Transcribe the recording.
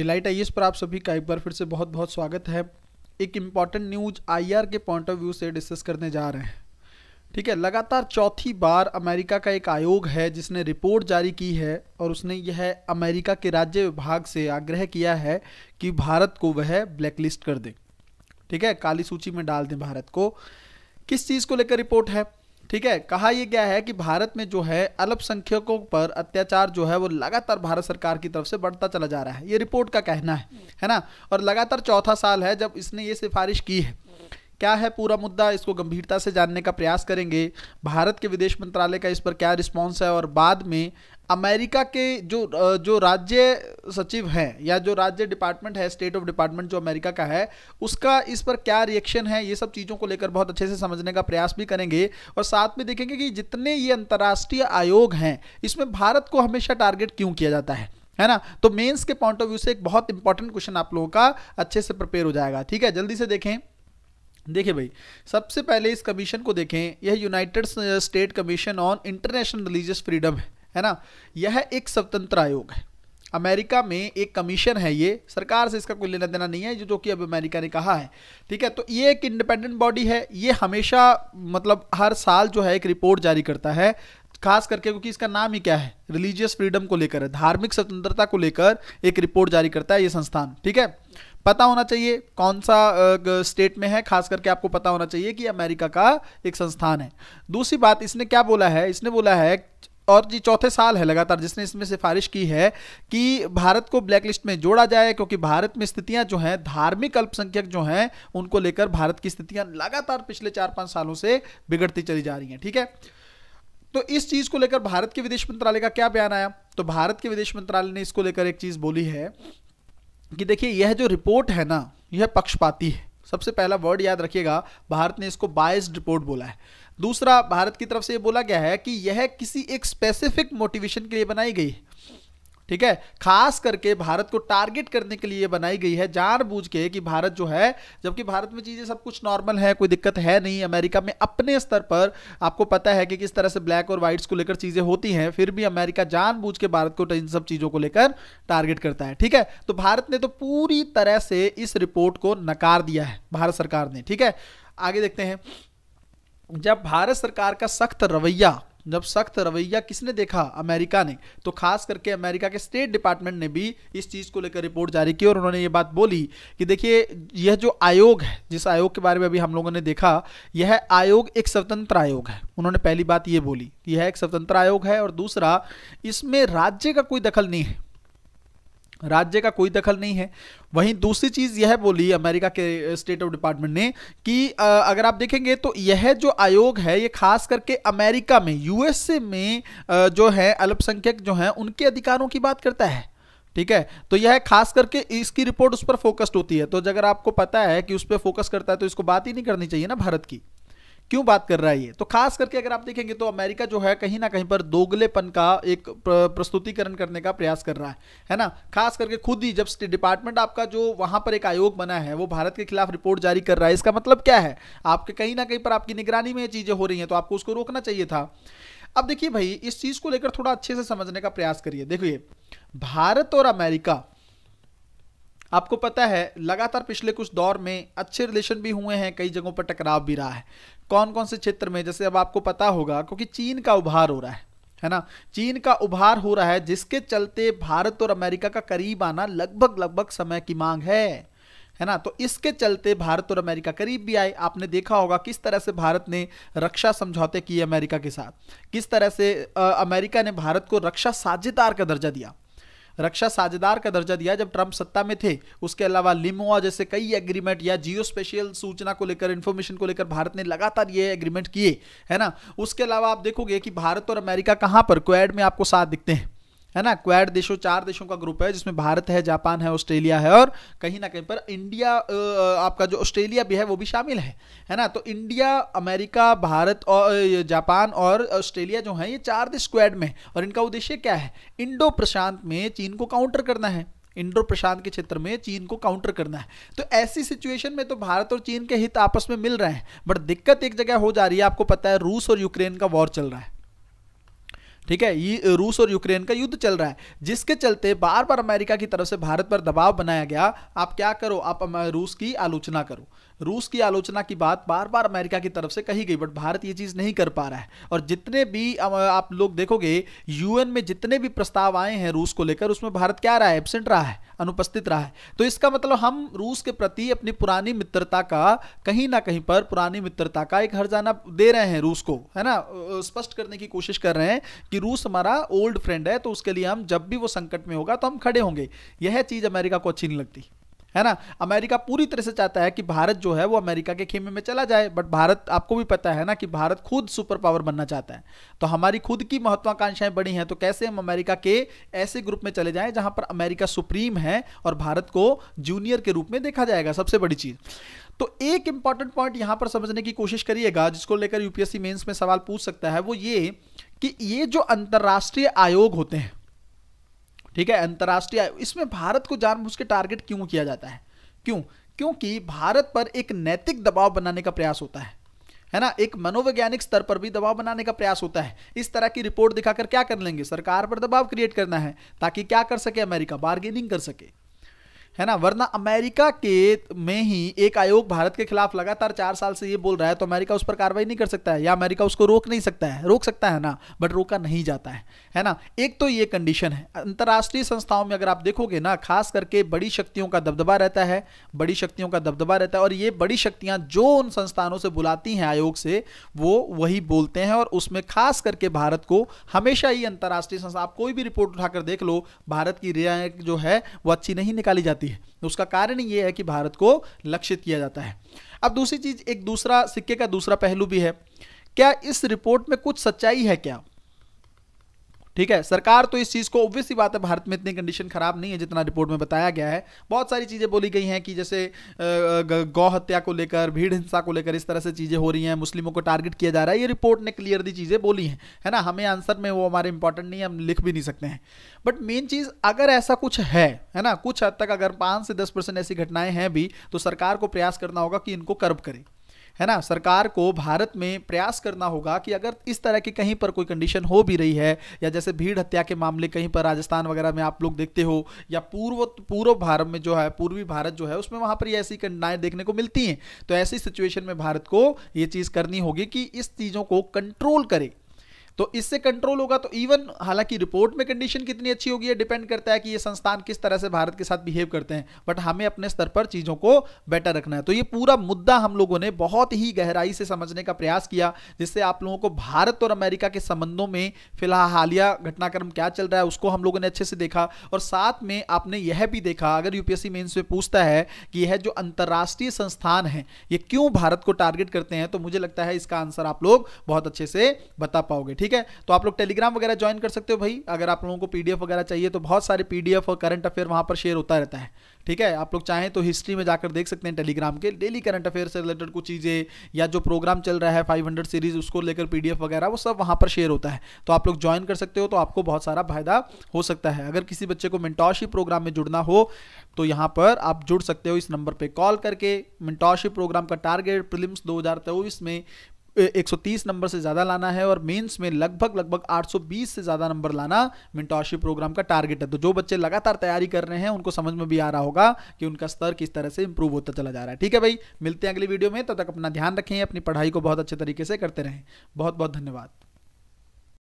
delight आई पर आप सभी का एक बार फिर से बहुत बहुत स्वागत है एक इम्पॉर्टेंट न्यूज आईआर के पॉइंट ऑफ व्यू से डिस्कस करने जा रहे हैं ठीक है लगातार चौथी बार अमेरिका का एक आयोग है जिसने रिपोर्ट जारी की है और उसने यह अमेरिका के राज्य विभाग से आग्रह किया है कि भारत को वह ब्लैकलिस्ट कर दें ठीक है काली सूची में डाल दें भारत को किस चीज़ को लेकर रिपोर्ट है ठीक है कहा यह गया है कि भारत में जो है अल्पसंख्यकों पर अत्याचार जो है वो लगातार भारत सरकार की तरफ से बढ़ता चला जा रहा है ये रिपोर्ट का कहना है है ना और लगातार चौथा साल है जब इसने ये सिफारिश की है क्या है पूरा मुद्दा इसको गंभीरता से जानने का प्रयास करेंगे भारत के विदेश मंत्रालय का इस पर क्या रिस्पॉन्स है और बाद में अमेरिका के जो जो राज्य सचिव हैं या जो राज्य डिपार्टमेंट है स्टेट ऑफ डिपार्टमेंट जो अमेरिका का है उसका इस पर क्या रिएक्शन है ये सब चीज़ों को लेकर बहुत अच्छे से समझने का प्रयास भी करेंगे और साथ में देखेंगे कि जितने ये अंतर्राष्ट्रीय आयोग हैं इसमें भारत को हमेशा टारगेट क्यों किया जाता है है ना तो मेंस के पॉइंट ऑफ व्यू से एक बहुत इंपॉर्टेंट क्वेश्चन आप लोगों का अच्छे से प्रिपेयर हो जाएगा ठीक है जल्दी से देखें देखिए भाई सबसे पहले इस कमीशन को देखें यह United State commission on international religious freedom है है ना यह एक स्वतंत्र आयोग है अमेरिका में एक कमीशन है ये सरकार से इसका कोई लेना देना नहीं है जो जो कि अब अमेरिका ने कहा है ठीक है तो ये एक इंडिपेंडेंट बॉडी है ये हमेशा मतलब हर साल जो है एक रिपोर्ट जारी करता है खास करके क्योंकि इसका नाम ही क्या है रिलीजियस फ्रीडम को लेकर धार्मिक स्वतंत्रता को लेकर एक रिपोर्ट जारी करता है ये संस्थान ठीक है पता होना चाहिए कौन सा स्टेट में है खास करके आपको पता होना चाहिए कि अमेरिका का एक संस्थान है दूसरी बात इसने क्या बोला है इसने बोला है और जी चौथे साल है लगातार जिसने इसमें सिफारिश की है कि भारत को ब्लैक लिस्ट में जोड़ा जाए क्योंकि भारत में स्थितियां जो हैं धार्मिक अल्पसंख्यक जो हैं उनको लेकर भारत की स्थितियां लगातार पिछले चार पाँच सालों से बिगड़ती चली जा रही हैं ठीक है तो इस चीज को लेकर भारत के विदेश मंत्रालय का क्या बयान आया तो भारत के विदेश मंत्रालय ने इसको लेकर एक चीज बोली है कि देखिए यह जो रिपोर्ट है ना यह पक्षपाती है सबसे पहला वर्ड याद रखिएगा भारत ने इसको बायस्ड रिपोर्ट बोला है दूसरा भारत की तरफ से यह बोला गया है कि यह किसी एक स्पेसिफिक मोटिवेशन के लिए बनाई गई है ठीक है खास करके भारत को टारगेट करने के लिए बनाई गई है जानबूझ के कि भारत जो है जबकि भारत में चीज़ें सब कुछ नॉर्मल है कोई दिक्कत है नहीं अमेरिका में अपने स्तर पर आपको पता है कि किस तरह से ब्लैक और व्हाइट को लेकर चीज़ें होती हैं फिर भी अमेरिका जानबूझ के भारत को इन सब चीज़ों को लेकर टारगेट करता है ठीक है तो भारत ने तो पूरी तरह से इस रिपोर्ट को नकार दिया है भारत सरकार ने ठीक है आगे देखते हैं जब भारत सरकार का सख्त रवैया जब सख्त रवैया किसने देखा अमेरिका ने तो खास करके अमेरिका के स्टेट डिपार्टमेंट ने भी इस चीज़ को लेकर रिपोर्ट जारी की और उन्होंने ये बात बोली कि देखिए यह जो आयोग है जिस आयोग के बारे में अभी हम लोगों ने देखा यह आयोग एक स्वतंत्र आयोग है उन्होंने पहली बात ये बोली यह एक स्वतंत्र आयोग है और दूसरा इसमें राज्य का कोई दखल नहीं है राज्य का कोई दखल नहीं है वहीं दूसरी चीज़ यह बोली अमेरिका के स्टेट ऑफ डिपार्टमेंट ने कि अगर आप देखेंगे तो यह जो आयोग है ये खास करके अमेरिका में यूएसए में जो है अल्पसंख्यक जो है उनके अधिकारों की बात करता है ठीक है तो यह खास करके इसकी रिपोर्ट उस पर फोकस्ड होती है तो अगर आपको पता है कि उस पर फोकस करता है तो इसको बात ही नहीं करनी चाहिए ना भारत की क्यों बात कर रहा है ये तो खास करके अगर आप देखेंगे तो अमेरिका जो है कहीं ना कहीं पर दोगलेपन का एक प्रस्तुतिकरण करने का प्रयास कर रहा है है ना खास करके खुद ही जब स्टेट डिपार्टमेंट आपका जो वहां पर एक आयोग बना है वो भारत के खिलाफ रिपोर्ट जारी कर रहा है इसका मतलब क्या है आपके कहीं ना कहीं पर आपकी निगरानी में ये चीजें हो रही हैं तो आपको उसको रोकना चाहिए था अब देखिए भाई इस चीज को लेकर थोड़ा अच्छे से समझने का प्रयास करिए देखिए भारत और अमेरिका आपको पता है लगातार पिछले कुछ दौर में अच्छे रिलेशन भी हुए हैं कई जगहों पर टकराव भी रहा है कौन कौन से क्षेत्र में जैसे अब आपको पता होगा क्योंकि चीन का उभार हो रहा है है ना चीन का उभार हो रहा है जिसके चलते भारत और अमेरिका का करीब आना लगभग लगभग समय की मांग है है ना तो इसके चलते भारत और अमेरिका करीब भी आए आपने देखा होगा किस तरह से भारत ने रक्षा समझौते किए अमेरिका के साथ किस तरह से आ, अमेरिका ने भारत को रक्षा साझेदार का दर्जा दिया रक्षा साझेदार का दर्जा दिया जब ट्रंप सत्ता में थे उसके अलावा लिमोआ जैसे कई एग्रीमेंट या जियो स्पेशल सूचना को लेकर इन्फॉर्मेशन को लेकर भारत ने लगातार ये एग्रीमेंट किए है ना उसके अलावा आप देखोगे कि भारत और अमेरिका कहाँ पर क्वैड में आपको साथ दिखते हैं है ना क्वैड देशों चार देशों का ग्रुप है जिसमें भारत है जापान है ऑस्ट्रेलिया है और कहीं ना कहीं पर इंडिया आपका जो ऑस्ट्रेलिया भी है वो भी शामिल है है ना तो इंडिया अमेरिका भारत और जापान और ऑस्ट्रेलिया जो है ये चार देश क्वैड में और इनका उद्देश्य क्या है इंडो प्रशांत में चीन को काउंटर करना है इंडो प्रशांत के क्षेत्र में चीन को काउंटर करना है तो ऐसी सिचुएशन में तो भारत और चीन के हित आपस में मिल रहे हैं बट दिक्कत एक जगह हो जा रही है आपको पता है रूस और यूक्रेन का वॉर चल रहा है ठीक है रूस और यूक्रेन का युद्ध चल रहा है जिसके चलते बार बार अमेरिका की तरफ से भारत पर दबाव बनाया गया आप क्या करो आप रूस की आलोचना करो रूस की आलोचना की बात बार बार अमेरिका की तरफ से कही गई बट भारत ये चीज़ नहीं कर पा रहा है और जितने भी आप लोग देखोगे यूएन में जितने भी प्रस्ताव आए हैं रूस को लेकर उसमें भारत क्या रहा है एबसेंट रहा है अनुपस्थित रहा है तो इसका मतलब हम रूस के प्रति अपनी पुरानी मित्रता का कहीं ना कहीं पर पुरानी मित्रता का एक हरजाना दे रहे हैं रूस को है ना स्पष्ट करने की कोशिश कर रहे हैं कि रूस हमारा ओल्ड फ्रेंड है तो उसके लिए हम जब भी वो संकट में होगा तो हम खड़े होंगे यह चीज़ अमेरिका को अच्छी नहीं लगती है ना अमेरिका पूरी तरह से चाहता है कि भारत जो है वो अमेरिका के खेमे में चला जाए बट भारत आपको भी पता है ना कि भारत खुद सुपर पावर बनना चाहता है तो हमारी खुद की महत्वाकांक्षाएं बड़ी हैं तो कैसे हम अमेरिका के ऐसे ग्रुप में चले जाएं जहां पर अमेरिका सुप्रीम है और भारत को जूनियर के रूप में देखा जाएगा सबसे बड़ी चीज़ तो एक इंपॉर्टेंट पॉइंट यहां पर समझने की कोशिश करिएगा जिसको लेकर यूपीएससी मेन्स में सवाल पूछ सकता है वो ये कि ये जो अंतर्राष्ट्रीय आयोग होते हैं ठीक है अंतर्राष्ट्रीय इसमें भारत को जानबूझ के टारगेट क्यों किया जाता है क्यों क्योंकि भारत पर एक नैतिक दबाव बनाने का प्रयास होता है है ना एक मनोवैज्ञानिक स्तर पर भी दबाव बनाने का प्रयास होता है इस तरह की रिपोर्ट दिखाकर क्या कर लेंगे सरकार पर दबाव क्रिएट करना है ताकि क्या कर सके अमेरिका बार्गेनिंग कर सके है ना वरना अमेरिका के में ही एक आयोग भारत के खिलाफ लगातार चार साल से ये बोल रहा है तो अमेरिका उस पर कार्रवाई नहीं कर सकता है या अमेरिका उसको रोक नहीं सकता है रोक सकता है ना बट रोका नहीं जाता है है ना एक तो ये कंडीशन है अंतर्राष्ट्रीय संस्थाओं में अगर आप देखोगे ना खास करके बड़ी शक्तियों का दबदबा रहता है बड़ी शक्तियों का दबदबा रहता है और ये बड़ी शक्तियां जो उन संस्थानों से बुलाती हैं आयोग से वो वही बोलते हैं और उसमें खास करके भारत को हमेशा ही अंतर्राष्ट्रीय संस्था आप कोई भी रिपोर्ट उठाकर देख लो भारत की रियायत जो है वो अच्छी नहीं निकाली जाती है उसका कारण ये है कि भारत को लक्षित किया जाता है अब दूसरी चीज एक दूसरा सिक्के का दूसरा पहलू भी है क्या इस रिपोर्ट में कुछ सच्चाई है क्या ठीक है सरकार तो इस चीज़ को ऑब्वियस ही बात है भारत में इतनी कंडीशन खराब नहीं है जितना रिपोर्ट में बताया गया है बहुत सारी चीज़ें बोली गई हैं कि जैसे गौ हत्या को लेकर भीड़ हिंसा को लेकर इस तरह से चीज़ें हो रही हैं मुस्लिमों को टारगेट किया जा रहा है ये रिपोर्ट ने क्लियरली चीज़ें बोली हैं है ना हमें आंसर में वो हमारे इंपॉर्टेंट नहीं है हम लिख भी नहीं सकते हैं बट मेन चीज़ अगर ऐसा कुछ है है ना कुछ हद तक अगर पाँच से दस परसेंट ऐसी घटनाएं हैं भी तो सरकार को प्रयास करना होगा कि इनको कर्ब करें है ना सरकार को भारत में प्रयास करना होगा कि अगर इस तरह की कहीं पर कोई कंडीशन हो भी रही है या जैसे भीड़ हत्या के मामले कहीं पर राजस्थान वगैरह में आप लोग देखते हो या पूर्व पूर्व भारत में जो है पूर्वी भारत जो है उसमें वहाँ पर ये ऐसी घटनाएं देखने को मिलती हैं तो ऐसी सिचुएशन में भारत को ये चीज़ करनी होगी कि इस चीज़ों को कंट्रोल करे तो इससे कंट्रोल होगा तो इवन हालांकि रिपोर्ट में कंडीशन कितनी अच्छी होगी डिपेंड करता है कि ये संस्थान किस तरह से भारत के साथ बिहेव करते हैं बट हमें अपने स्तर पर चीज़ों को बेटर रखना है तो ये पूरा मुद्दा हम लोगों ने बहुत ही गहराई से समझने का प्रयास किया जिससे आप लोगों को भारत और अमेरिका के संबंधों में फिलहाल हालिया घटनाक्रम क्या चल रहा है उसको हम लोगों ने अच्छे से देखा और साथ में आपने यह भी देखा अगर यूपीएससी मेन्स में पूछता है कि यह जो अंतर्राष्ट्रीय संस्थान है ये क्यों भारत को टारगेट करते हैं तो मुझे लगता है इसका आंसर आप लोग बहुत अच्छे से बता पाओगे ठीक है तो आप लोग टेलीग्राम वगैरह ज्वाइन कर सकते हो भाई अगर आप लोगों को पीडीएफ वगैरह चाहिए तो बहुत सारे पीडीएफ और करंट अफेयर वहाँ पर शेयर होता रहता है ठीक है आप लोग चाहें तो हिस्ट्री में जाकर देख सकते हैं टेलीग्राम के डेली करंट अफेयर से रिलेटेड कुछ चीज़ें या जो प्रोग्राम चल रहा है फाइव सीरीज उसको लेकर पीडीएफ वगैरह वो सब वहाँ पर शेयर होता है तो आप लोग ज्वाइन कर सकते हो तो आपको बहुत सारा फायदा हो सकता है अगर किसी बच्चे को मिनटॉशी प्रोग्राम में जुड़ना हो तो यहाँ पर आप जुड़ सकते हो इस नंबर पर कॉल करके मिनटॉशी प्रोग्राम का टारगेट प्रिलिम्स दो में 130 नंबर से ज़्यादा लाना है और मेंस में लगभग लगभग 820 से ज़्यादा नंबर लाना मिनटॉशिप प्रोग्राम का टारगेट है तो जो बच्चे लगातार तैयारी कर रहे हैं उनको समझ में भी आ रहा होगा कि उनका स्तर किस तरह से इंप्रूव होता चला जा रहा है ठीक है भाई मिलते हैं अगली वीडियो में तब तो तक अपना ध्यान रखें अपनी पढ़ाई को बहुत अच्छे तरीके से करते रहें बहुत बहुत धन्यवाद